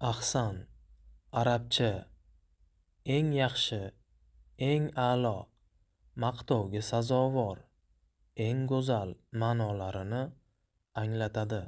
ahsan arabcha eng yaxshi eng a'lo maqtovga sazovor eng go'zal ma'nolarini anglatadi